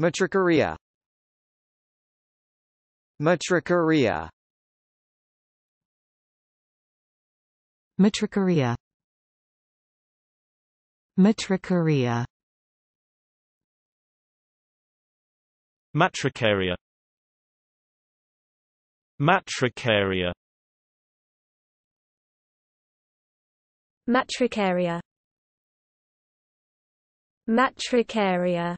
Matricaria Matricaria Matricaria Matricaria Matricaria Matricaria Matricaria Matricaria